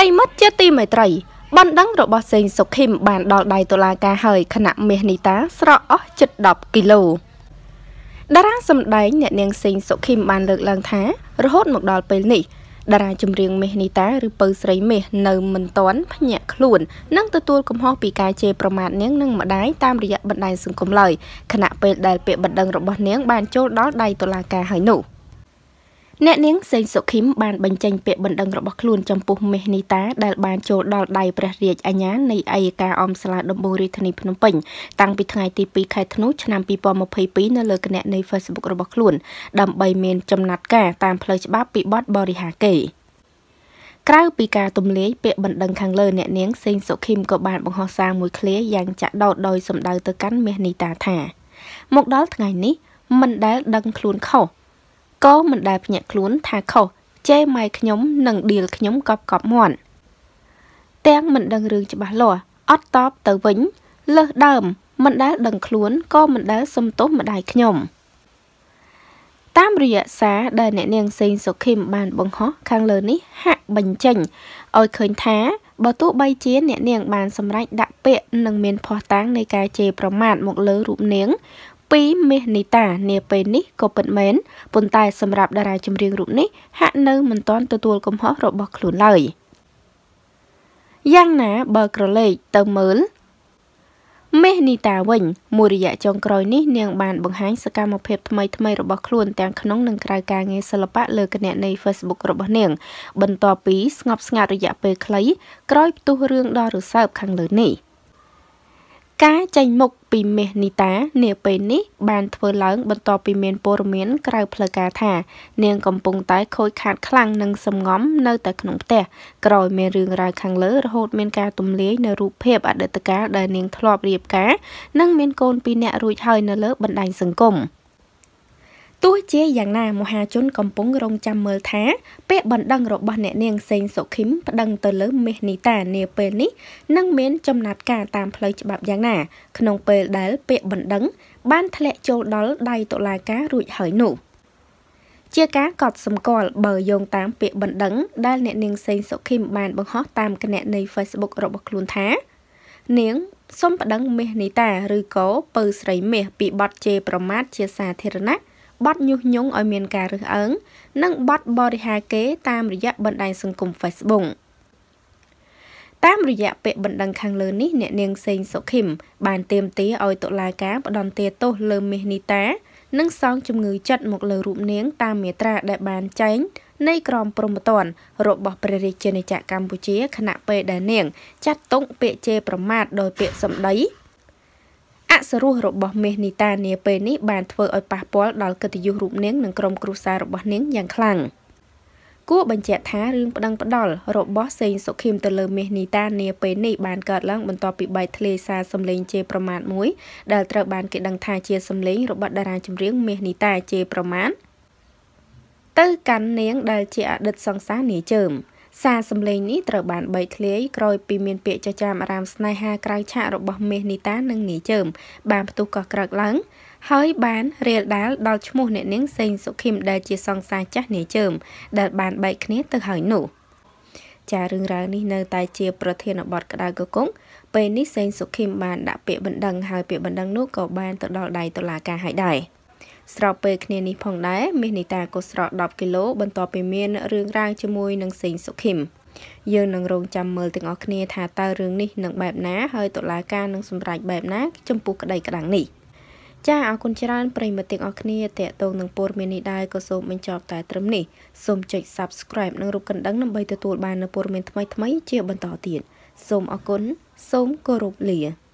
្រិមិត្តជាទីមេត្រីបណ្ដឹងរបស់សេងសុខឹមបានដល់ដៃតុលាការហើយខណៈមាសនីតាស្រកអស់ជិត10គីឡូតារាសម្ដែងអ្នកនាងសេងសុខឹមបានលើកឡើងថារហូតមកដល់ពេលនេះតារាចម្រៀងមាសនីតាឬពៅស្រីមាសនៅមិនទាន់ភ្ញាក់ខ្លួននិងទទួលកំហុសពីការជេរប្រមាថនាងនិងម្ដាយតាមរយៈបណ្ដាញសង្គមឡើយខណៈពេលដែលពាក្យបណ្ដឹងរបស់នាងបានចូលដល់ដៃតុលាការហើយនោះ។អ្នកនាងសេងសុខីមបានបញ្ចេញពាក្យបណ្ដឹងរបស់ខ្លួនចំពោះមេនីតា ដែលបានចូលដល់ដៃព្រះរាជអាជ្ញានៃអัยការអំស្លាដំបូងរាជធានីភ្នំពេញតាំងពីថ្ងៃទី2ខែធ្នូឆ្នាំ2022នៅលើគណនី Facebook របស់ខ្លួនដើម្បីមានចំណាត់ការតាមផ្លូវច្បាប់ពីបទបរិហាកេរ្តិ៍ក្រៅពីការទម្លាយពាក្យបណ្ដឹងខាងលើអ្នកនាងសេងសុខីមក៏បានបង្ហោះសារមួយឃ្លាយ៉ាងចាក់ដោតដោយសម្ដៅទៅកាន់មេនីតាថាមកដល់ថ្ងៃនេះ មិនដែល ដឹងខ្លួនខុសក៏មិនដែលភ្ញាក់ខ្លួនថាខុសជេរម៉ៃខ្ញុំ និងឌៀលខ្ញុំកប់កប់មាត់ទាំងមិនដឹងរឿងច្បាស់លាស់អត់តបទៅវិញលើសដើម មិនដែលដឹងខ្លួនក៏មិនដែលសំទោសម្ដាយខ្ញុំ តាមរយៈសារដែលអ្នកនាងសេងសុខីមបានបង្ហោះខាងលើនេះហាក់បញ្ចេញឲ្យឃើញថាបើទោះបីជាអ្នកនាងបានសម្រេចដាក់ពាក្យនិងមានភ័ស្តុតាងនៃការជេរប្រមាថមកលើរូបនាងពីមាសនីតានាពេលនេះក៏ពិតមែនប៉ុន្តែ សម្រាប់តារាចម្រៀងរូបនេះហាក់នៅមិនទាន់ទទួលកំហុសរបស់ខ្លួនឡើយយ៉ាងណាបើក្រឡេកទៅមើលមេនីតាវិញមួយរយៈចុងក្រោយនេះនាងបានបង្ហាញសកម្មភាពថ្មីថ្មីរបស់ខ្លួនទាំងក្នុងនិងក្រៅការងារសិល្បៈលើគណនី Facebook របស់នាង បន្ទាប់ពីស្ងប់ស្ងាត់រយៈពេលខ្លីក្រោយផ្ទុះរឿងដ៏រសើបខាងលើនេះការចេញមុខពីមេសនីតានាពេលនេះបានធ្វើឡើងបន្ទាប់ពីមានព័ត៌មានក្រៅផ្លូវការថានាងកំពុងតែខូចខាតខ្លាំងនិងសំងំនៅតែក្នុងផ្ទះក្រោយមានរឿងរ៉ាវខាងលើរហូតមានការទម្លាយនៅរូបភាពអតីតកាលដែលនាងធ្លាប់រៀបការ និងមានកូនពីរនាក់រួចហើយនៅលើបណ្ដាញសង្គម។ទោះជាយ៉ាងណាមហាជនកំពុងរងចាំមើលថាពាក្យបណ្ដឹងរបស់អ្នកនាងសេងសុខឹមប្តឹងទៅលើមេសនីតានាពេលនេះនឹងមានចំណាត់ការតាមផ្លូវច្បាប់យ៉ាងណា ក្នុងពេលដែលពាក្យបណ្ដឹង បានធ្លាក់ចូលដល់ដៃតុលាការរួចហើយនោះជាការកត់សម្គាល់បើយោងតាមពាក្យបណ្ដឹងដែលអ្នកនាងសេងសុខឹមបានបង្ហោះតាមគណនី Facebook របស់ខ្លួនថា នាងសូមប្តឹងមេសនីតាឬក៏ពៅស្រីមេសពីបទជេរប្រមាថជាសាធារណៈបត់ញុះញង់ឲ្យមានការរើសអើងនិងបត់បរិហាគេតាមរយៈបណ្ដាញសង្គម Facebook តាមរយៈពាក្យបណ្ដឹងខាងលើនេះអ្នកនាងសេងសុខឹមបានទាមទារឲ្យតុលាការផ្ដន្ទាទោសលើមាសនីតា និងសងជំងឺចិត្តមកលើរូបនាងតាមមាត្រាដែលបានចែងនៃក្រមព្រហ្មទណ្ឌរបស់ព្រះរាជាណាចក្រកម្ពុជាខណៈពេលដែលនាងចាត់ទុកពាក្យជេរប្រមាថដោយពាក្យសម្ដីអសរោះរបស់មេសនីតានាពេលនេះបានធ្វើឲ្យប៉ះពាល់ដល់កិត្តិយសរូបនាងនិងក្រុមគ្រួសាររបស់នាងយ៉ាងខ្លាំងគួរបញ្ជាក់ថារឿងប្តឹងផ្ដាល់របស់សេងសុខៀមទៅលើមេសនីតានាពេលនេះបានកើតឡើងបន្ទាប់ពីបែកធ្លាយសារសម្លេងជេរប្រមាថមួយដែលត្រូវបានគេដឹងថាជាសម្លេងរបស់តារាចម្រៀងមេសនីតាជេរប្រមាថទៅកាន់នាងដែលជាអតីតសង្សារនាយជើម។សារសម្លេងនេះត្រូវបានបែកធ្លាយក្រោយពីមានពាក្យចចាមអារ៉ាមស្នេហាក្រៅឆាករបស់មាសនីតានិងនីជើមបានផ្ទុះកោះក្រឹកឡើងហើយបានរៀលដាលដល់ឈ្មោះអ្នកនាងសេងសុខីមដែលជាសង្សារចាស់នីជើមដែលបានបែកគ្នាទៅហើយនោះចារឿងរ៉ាវនេះនៅ តែ ជាប្រធានបទក្តៅកកុងពេលនេះសេងសុខីមបានដាក់ពាក្យបណ្ដឹងហើយពាក្យបណ្ដឹងនោះក៏បានទៅដល់ដៃតុលាការហើយដែរស្របពេលគ្នានេះផងដែរមាសនីតាក៏ស្រក10គីឡូបន្ទាប់ពីមានរឿងរ៉ាវជាមួយនឹងសេងសុខឹមយើងនឹងរងចាំមើលទាំងអស់គ្នាថាតើរឿងនេះនឹងបែបណាហើយតុលាការនឹងសម្រេចបែបណាចំពោះក្តីក្តាំងនេះចាអរគុណច្រើនប្រិមត្តទាំងអស់គ្នាតេតងនឹងព័ត៌មាននេះដែរក៏សូមបញ្ចប់តែត្រឹមនេះសូមចុច Subscribe និងរូបកណ្ដឹងដើម្បីទទួលបាននូវព័ត៌មានថ្មីៗជាបន្តទៀតសូមអរគុណសូមគោរពលា